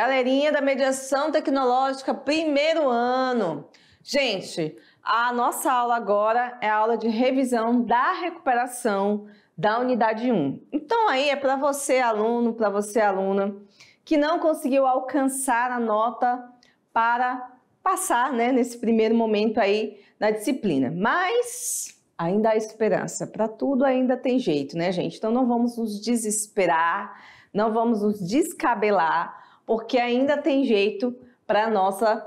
Galerinha da mediação tecnológica, primeiro ano. Gente, a nossa aula agora é a aula de revisão da recuperação da unidade 1. Então aí é para você aluno, para você aluna que não conseguiu alcançar a nota para passar, né, nesse primeiro momento aí na disciplina. Mas ainda há esperança. Para tudo ainda tem jeito, né, gente? Então não vamos nos desesperar, não vamos nos descabelar porque ainda tem jeito para nossa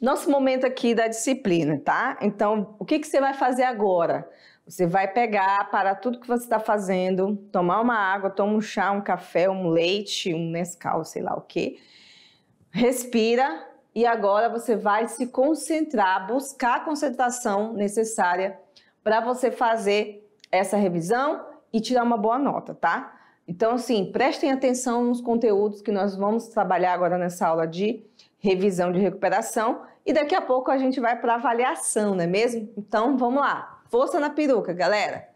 nosso momento aqui da disciplina, tá? Então, o que, que você vai fazer agora? Você vai pegar, parar tudo que você está fazendo, tomar uma água, tomar um chá, um café, um leite, um Nescau, sei lá o quê. Respira e agora você vai se concentrar, buscar a concentração necessária para você fazer essa revisão e tirar uma boa nota, tá? Então, assim, prestem atenção nos conteúdos que nós vamos trabalhar agora nessa aula de revisão de recuperação e daqui a pouco a gente vai para avaliação, não é mesmo? Então, vamos lá. Força na peruca, galera.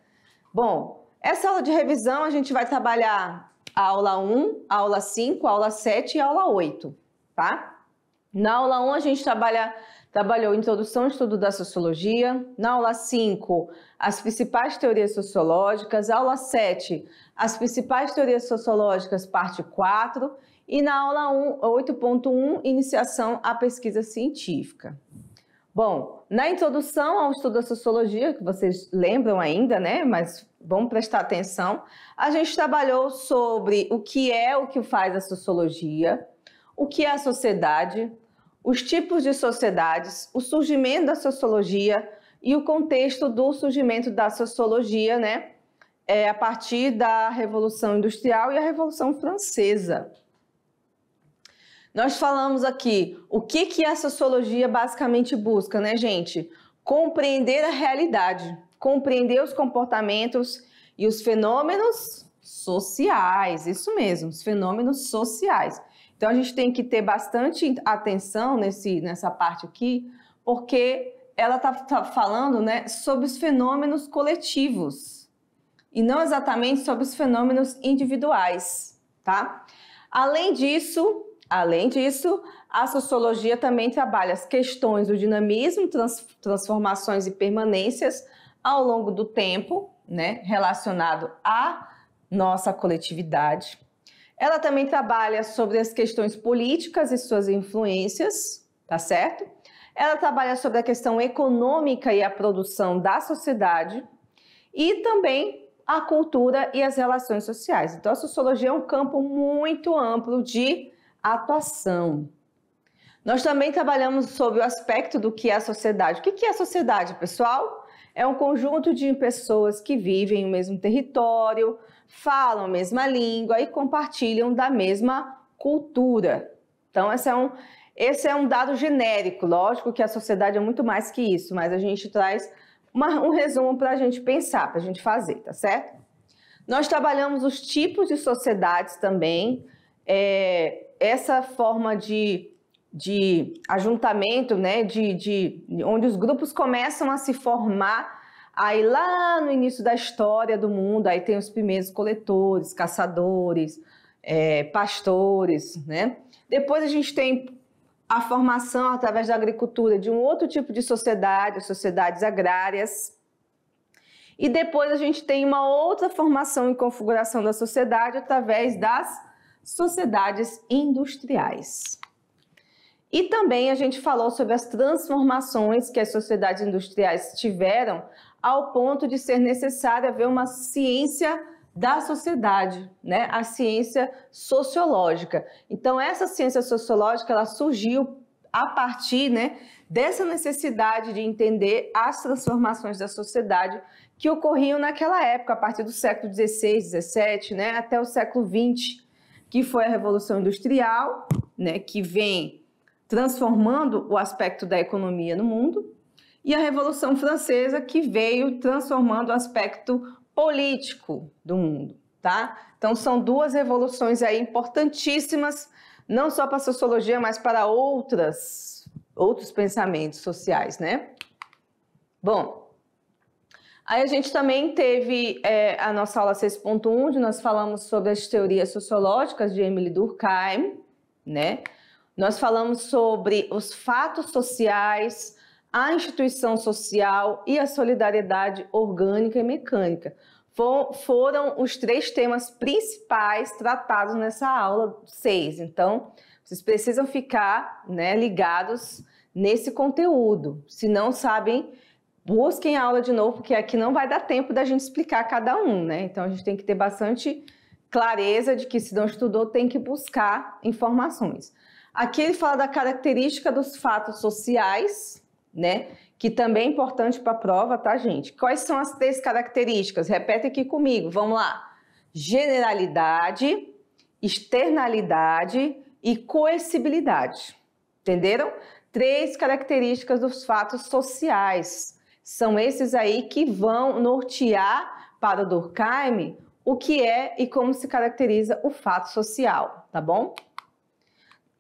Bom, essa aula de revisão a gente vai trabalhar a aula 1, a aula 5, a aula 7 e a aula 8, tá? Na aula 1, a gente trabalha, trabalhou introdução ao estudo da sociologia. Na aula 5, as principais teorias sociológicas. Aula 7, as principais teorias sociológicas, parte 4. E na aula 8.1, iniciação à pesquisa científica. Bom, na introdução ao estudo da sociologia, que vocês lembram ainda, né? Mas vamos prestar atenção. A gente trabalhou sobre o que é o que faz a sociologia, o que é a sociedade, os tipos de sociedades, o surgimento da sociologia e o contexto do surgimento da sociologia, né? É, a partir da Revolução Industrial e a Revolução Francesa. Nós falamos aqui o que, que a sociologia basicamente busca, né, gente? Compreender a realidade, compreender os comportamentos e os fenômenos sociais, isso mesmo, os fenômenos sociais. Então a gente tem que ter bastante atenção nesse, nessa parte aqui, porque ela está tá falando né, sobre os fenômenos coletivos e não exatamente sobre os fenômenos individuais, tá? Além disso, além disso, a sociologia também trabalha as questões do dinamismo, trans, transformações e permanências ao longo do tempo, né, relacionado à nossa coletividade. Ela também trabalha sobre as questões políticas e suas influências, tá certo? Ela trabalha sobre a questão econômica e a produção da sociedade e também a cultura e as relações sociais. Então, a sociologia é um campo muito amplo de atuação. Nós também trabalhamos sobre o aspecto do que é a sociedade. O que é a sociedade, pessoal? É um conjunto de pessoas que vivem o mesmo território, falam a mesma língua e compartilham da mesma cultura. Então, esse é um, esse é um dado genérico. Lógico que a sociedade é muito mais que isso, mas a gente traz uma, um resumo para a gente pensar, para a gente fazer, tá certo? Nós trabalhamos os tipos de sociedades também. É, essa forma de de ajuntamento, né, de, de, onde os grupos começam a se formar. Aí lá no início da história do mundo, aí tem os primeiros coletores, caçadores, é, pastores, né? Depois a gente tem a formação através da agricultura de um outro tipo de sociedade, as sociedades agrárias. E depois a gente tem uma outra formação e configuração da sociedade através das sociedades industriais. E também a gente falou sobre as transformações que as sociedades industriais tiveram ao ponto de ser necessária haver uma ciência da sociedade, né? A ciência sociológica. Então essa ciência sociológica ela surgiu a partir, né, dessa necessidade de entender as transformações da sociedade que ocorriam naquela época, a partir do século XVI, XVII, né, até o século XX, que foi a Revolução Industrial, né, que vem transformando o aspecto da economia no mundo, e a Revolução Francesa, que veio transformando o aspecto político do mundo, tá? Então são duas revoluções aí importantíssimas, não só para a sociologia, mas para outras outros pensamentos sociais, né? Bom, aí a gente também teve é, a nossa aula 6.1, onde nós falamos sobre as teorias sociológicas de Emily Durkheim, né? Nós falamos sobre os fatos sociais, a instituição social e a solidariedade orgânica e mecânica. foram os três temas principais tratados nessa aula 6. Então, vocês precisam ficar né, ligados nesse conteúdo. Se não sabem, busquem a aula de novo, porque aqui não vai dar tempo da gente explicar cada um, né? Então a gente tem que ter bastante clareza de que se não estudou, tem que buscar informações. Aqui ele fala da característica dos fatos sociais, né? Que também é importante para a prova, tá, gente? Quais são as três características? Repete aqui comigo, vamos lá. Generalidade, externalidade e coercibilidade. Entenderam? Três características dos fatos sociais. São esses aí que vão nortear para o Durkheim o que é e como se caracteriza o fato social, tá bom?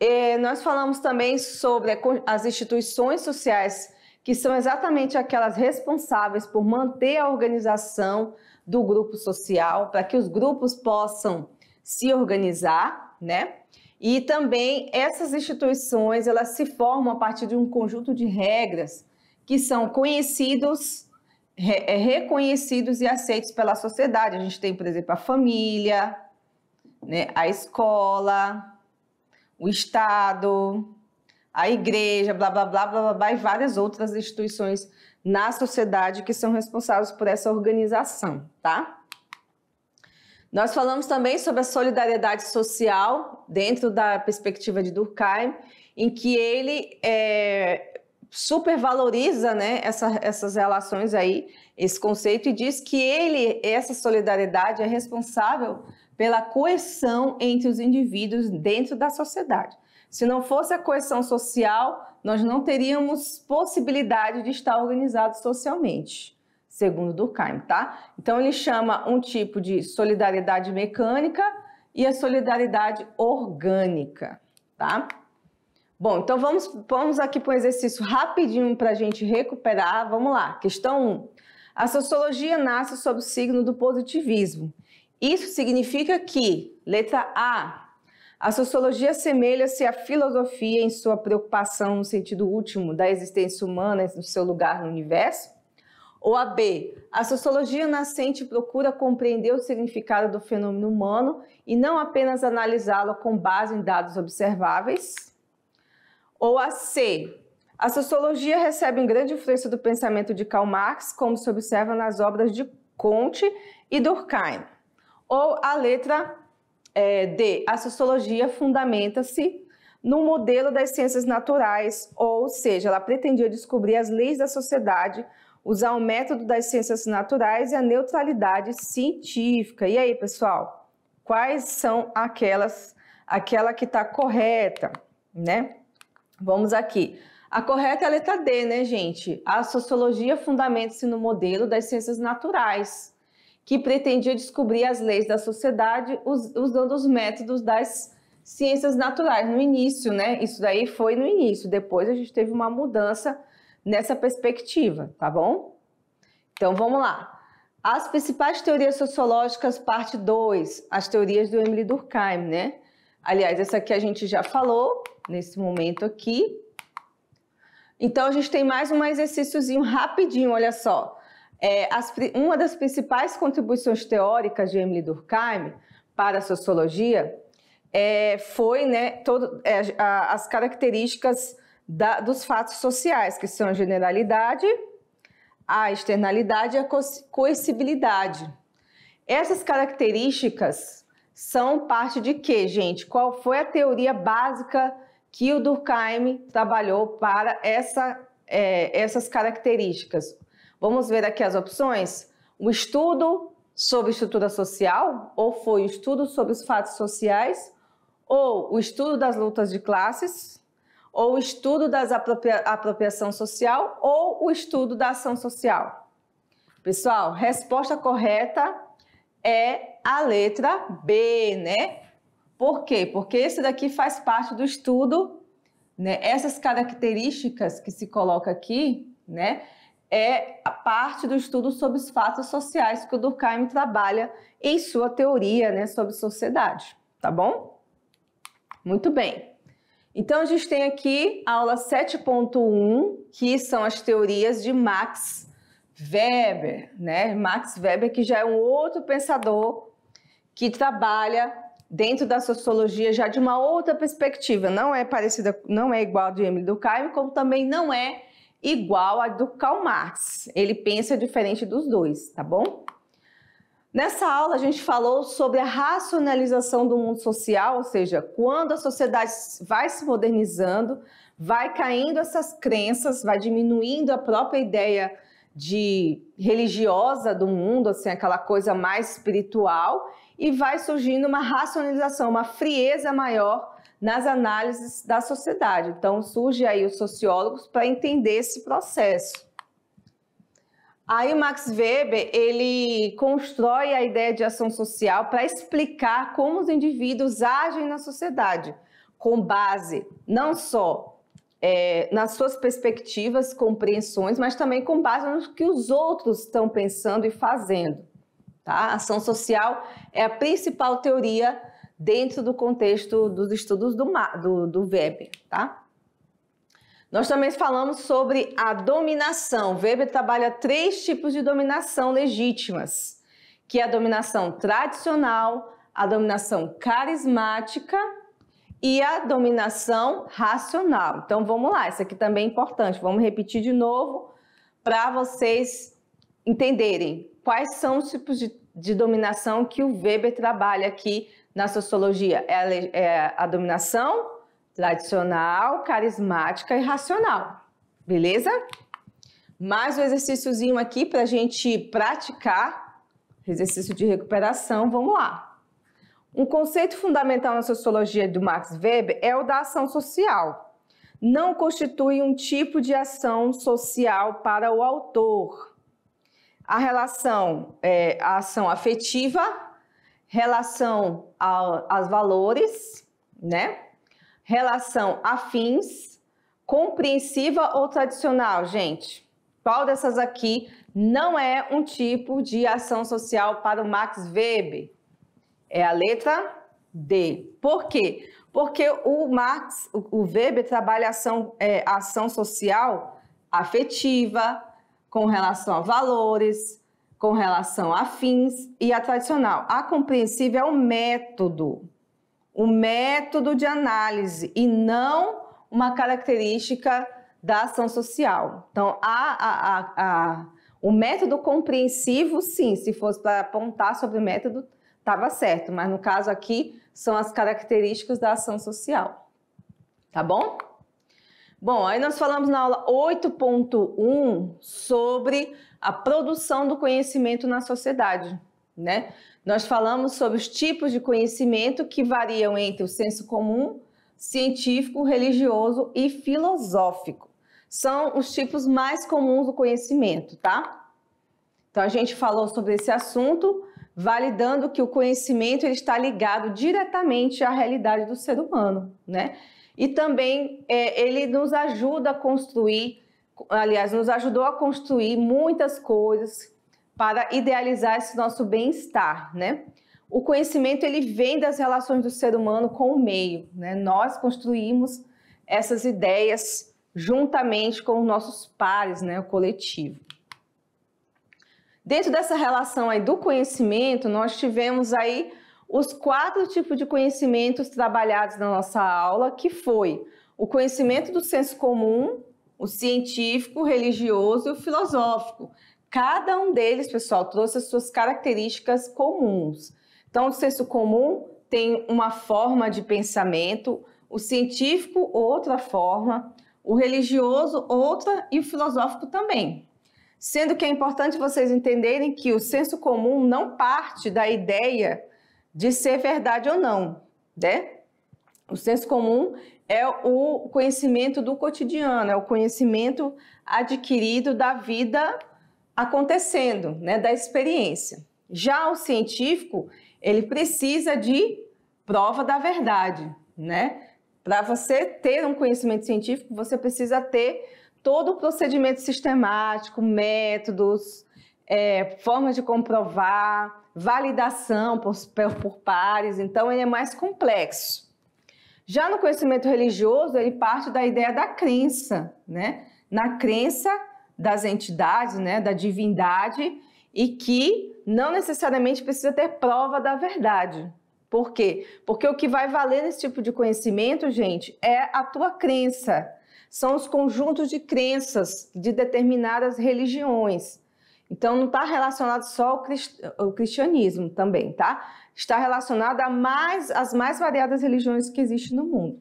É, nós falamos também sobre as instituições sociais, que são exatamente aquelas responsáveis por manter a organização do grupo social, para que os grupos possam se organizar, né? E também essas instituições, elas se formam a partir de um conjunto de regras que são conhecidos, re é, reconhecidos e aceitos pela sociedade. A gente tem, por exemplo, a família, né, a escola, o Estado, a igreja, blá, blá, blá, blá, blá, blá, e várias outras instituições na sociedade que são responsáveis por essa organização, tá? Nós falamos também sobre a solidariedade social dentro da perspectiva de Durkheim, em que ele é, supervaloriza né, essa, essas relações aí, esse conceito, e diz que ele, essa solidariedade é responsável pela coesão entre os indivíduos dentro da sociedade. Se não fosse a coesão social, nós não teríamos possibilidade de estar organizados socialmente, segundo Durkheim, tá? Então ele chama um tipo de solidariedade mecânica e a solidariedade orgânica, tá? Bom, então vamos, vamos aqui para um exercício rapidinho para a gente recuperar. Vamos lá, questão 1. Um. A sociologia nasce sob o signo do positivismo isso significa que, letra A, a sociologia assemelha-se à filosofia em sua preocupação no sentido último da existência humana no seu lugar no universo? Ou a B, a sociologia nascente procura compreender o significado do fenômeno humano e não apenas analisá-lo com base em dados observáveis? Ou a C, a sociologia recebe um grande influência do pensamento de Karl Marx, como se observa nas obras de Comte e Durkheim. Ou a letra é, D, a sociologia fundamenta-se no modelo das ciências naturais, ou seja, ela pretendia descobrir as leis da sociedade, usar o método das ciências naturais e a neutralidade científica. E aí, pessoal, quais são aquelas, aquela que está correta, né? Vamos aqui. A correta é a letra D, né, gente? A sociologia fundamenta-se no modelo das ciências naturais que pretendia descobrir as leis da sociedade usando os métodos das ciências naturais. No início, né? Isso daí foi no início. Depois a gente teve uma mudança nessa perspectiva, tá bom? Então vamos lá. As principais teorias sociológicas, parte 2, as teorias do Emily Durkheim, né? Aliás, essa aqui a gente já falou nesse momento aqui. Então a gente tem mais um exercíciozinho rapidinho, olha só. É, as, uma das principais contribuições teóricas de Emily Durkheim para a sociologia é, foi né, todo, é, a, as características da, dos fatos sociais, que são a generalidade, a externalidade e a coercibilidade. Essas características são parte de quê, gente? Qual foi a teoria básica que o Durkheim trabalhou para essa, é, essas características? Vamos ver aqui as opções? o estudo sobre estrutura social, ou foi o estudo sobre os fatos sociais, ou o estudo das lutas de classes, ou o estudo da apropria apropriação social, ou o estudo da ação social. Pessoal, resposta correta é a letra B, né? Por quê? Porque esse daqui faz parte do estudo, né? Essas características que se coloca aqui, né? é a parte do estudo sobre os fatos sociais que o Durkheim trabalha em sua teoria né, sobre sociedade, tá bom? Muito bem. Então, a gente tem aqui a aula 7.1, que são as teorias de Max Weber, né? Max Weber, que já é um outro pensador que trabalha dentro da sociologia já de uma outra perspectiva, não é parecida, não é igual a de Emile Durkheim, como também não é igual à do Karl Marx. Ele pensa diferente dos dois, tá bom? Nessa aula a gente falou sobre a racionalização do mundo social, ou seja, quando a sociedade vai se modernizando, vai caindo essas crenças, vai diminuindo a própria ideia de religiosa do mundo, assim, aquela coisa mais espiritual, e vai surgindo uma racionalização, uma frieza maior nas análises da sociedade. Então, surge aí os sociólogos para entender esse processo. Aí o Max Weber, ele constrói a ideia de ação social para explicar como os indivíduos agem na sociedade, com base não só é, nas suas perspectivas, compreensões, mas também com base no que os outros estão pensando e fazendo. Tá? A ação social é a principal teoria dentro do contexto uhum. dos estudos do, do, do Weber, tá? Nós também falamos sobre a dominação. Weber trabalha três tipos de dominação legítimas, que é a dominação tradicional, a dominação carismática e a dominação racional. Então vamos lá, isso aqui também é importante. Vamos repetir de novo para vocês entenderem quais são os tipos de, de dominação que o Weber trabalha aqui na sociologia é, é a, dominação tradicional, carismática e racional. Beleza? Mais um exercíciozinho aqui para a gente praticar, exercício de recuperação, vamos lá. Um conceito fundamental na sociologia do Max Weber é o da ação social. Não constitui um tipo de ação social para o autor. A relação, é, a ação afetiva, relação aos valores, né? Relação a fins, compreensiva ou tradicional, gente. Qual dessas aqui não é um tipo de ação social para o Max Weber? É a letra D. Por quê? Porque o Max, o Weber trabalha ação, é, ação social afetiva, com relação a valores, com relação a fins e a tradicional. A compreensível é o método, o método de análise e não uma característica da ação social. Então, a, a, a, o método compreensivo, sim, se fosse para apontar sobre o método, estava certo, mas no caso aqui são as características da ação social. Tá bom? Bom, aí nós falamos na aula 8.1 sobre a produção do conhecimento na sociedade, né? Nós falamos sobre os tipos de conhecimento que variam entre o senso comum, científico, religioso e filosófico. São os tipos mais comuns do conhecimento, tá? Então a gente falou sobre esse assunto, validando que o conhecimento ele está ligado diretamente à realidade do ser humano, né? E também é, ele nos ajuda a construir, aliás, nos ajudou a construir muitas coisas para idealizar esse nosso bem-estar, né? O conhecimento ele vem das relações do ser humano com o meio, né? Nós construímos essas ideias juntamente com os nossos pares, né, o coletivo. Dentro dessa relação aí do conhecimento, nós tivemos aí os quatro tipos de conhecimentos trabalhados na nossa aula, que foi o conhecimento do senso comum, o científico, o religioso e o filosófico. Cada um deles, pessoal, trouxe as suas características comuns. Então, o senso comum tem uma forma de pensamento, o científico, outra forma, o religioso, outra e o filosófico também. Sendo que é importante vocês entenderem que o senso comum não parte da ideia de ser verdade ou não, né? O senso comum é o conhecimento do cotidiano, é o conhecimento adquirido da vida acontecendo, né, da experiência. Já o científico, ele precisa de prova da verdade, né? Para você ter um conhecimento científico, você precisa ter todo o procedimento sistemático, métodos, é, formas de comprovar, validação por, por pares, então ele é mais complexo. Já no conhecimento religioso, ele parte da ideia da crença, né? na crença das entidades, né? da divindade, e que não necessariamente precisa ter prova da verdade. Por quê? Porque o que vai valer nesse tipo de conhecimento, gente, é a tua crença. São os conjuntos de crenças de determinadas religiões. Então não está relacionado só ao, cristianismo também, tá? Está relacionado a mais as mais variadas religiões que existem no mundo.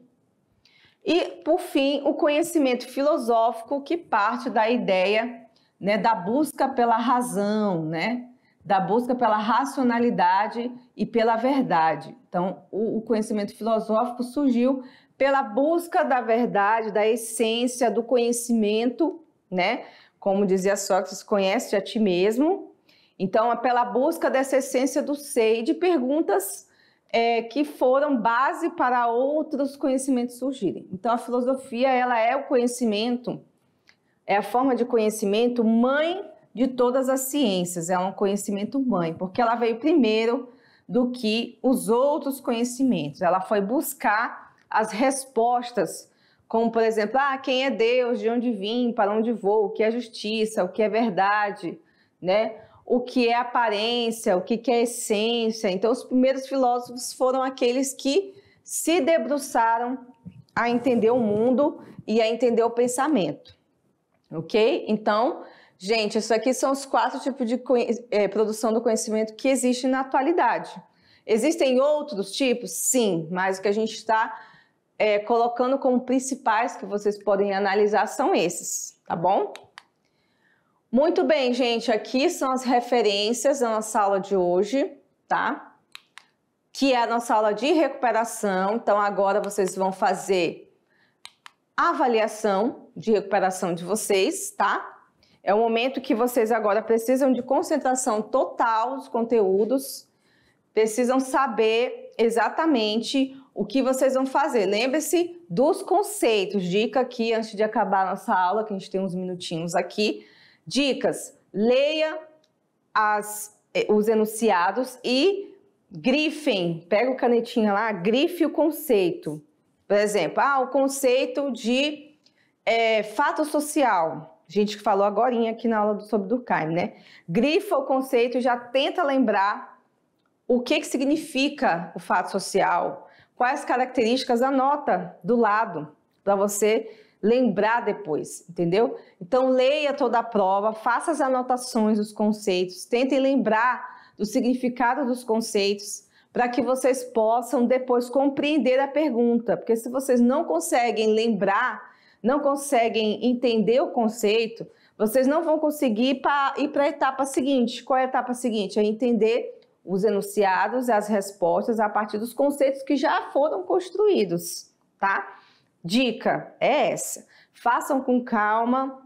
E por fim, o conhecimento filosófico que parte da ideia, né, da busca pela razão, né? Da busca pela racionalidade e pela verdade. Então, o, o conhecimento filosófico surgiu pela busca da verdade, da essência, do conhecimento, né? Como dizia Sócrates, conhece a ti mesmo. Então, é pela busca dessa essência do ser e de perguntas é, que foram base para outros conhecimentos surgirem. Então, a filosofia ela é o conhecimento, é a forma de conhecimento mãe de todas as ciências. É um conhecimento mãe, porque ela veio primeiro do que os outros conhecimentos. Ela foi buscar as respostas como por exemplo, ah, quem é Deus, de onde vim, para onde vou, o que é justiça, o que é verdade, né? O que é aparência, o que é essência. Então, os primeiros filósofos foram aqueles que se debruçaram a entender o mundo e a entender o pensamento, ok? Então, gente, isso aqui são os quatro tipos de é, produção do conhecimento que existem na atualidade. Existem outros tipos? Sim, mas o que a gente está é, colocando como principais que vocês podem analisar são esses, tá bom? Muito bem, gente, aqui são as referências da nossa aula de hoje, tá? Que é a nossa aula de recuperação. Então, agora vocês vão fazer a avaliação de recuperação de vocês, tá? É o momento que vocês agora precisam de concentração total dos conteúdos, precisam saber exatamente o que vocês vão fazer. Lembre-se dos conceitos. Dica aqui, antes de acabar a nossa aula, que a gente tem uns minutinhos aqui. Dicas: leia as, eh, os enunciados e grifem. Pega o canetinha lá, grife o conceito. Por exemplo, ah, o conceito de é, fato social. A gente que falou agora aqui na aula sobre Durkheim, né? Grifa o conceito e já tenta lembrar o que, que significa o fato social quais características, anota do lado para você lembrar depois, entendeu? Então leia toda a prova, faça as anotações dos conceitos, tentem lembrar do significado dos conceitos para que vocês possam depois compreender a pergunta, porque se vocês não conseguem lembrar, não conseguem entender o conceito, vocês não vão conseguir ir para a etapa seguinte. Qual é a etapa seguinte? É entender os enunciados e as respostas a partir dos conceitos que já foram construídos, tá? Dica é essa. Façam com calma,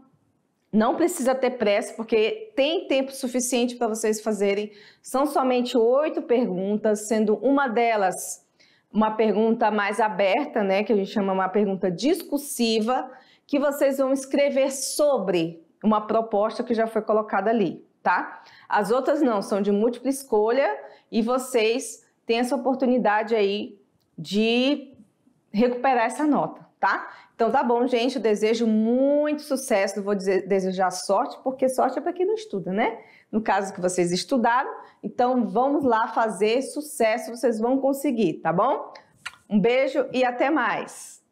não precisa ter pressa, porque tem tempo suficiente para vocês fazerem. São somente oito perguntas, sendo uma delas uma pergunta mais aberta, né, que a gente chama uma pergunta discursiva, que vocês vão escrever sobre uma proposta que já foi colocada ali tá? As outras não, são de múltipla escolha e vocês têm essa oportunidade aí de recuperar essa nota, tá? Então tá bom, gente, eu desejo muito sucesso, não vou dizer, desejar sorte, porque sorte é para quem não estuda, né? No caso que vocês estudaram, então vamos lá fazer sucesso, vocês vão conseguir, tá bom? Um beijo e até mais!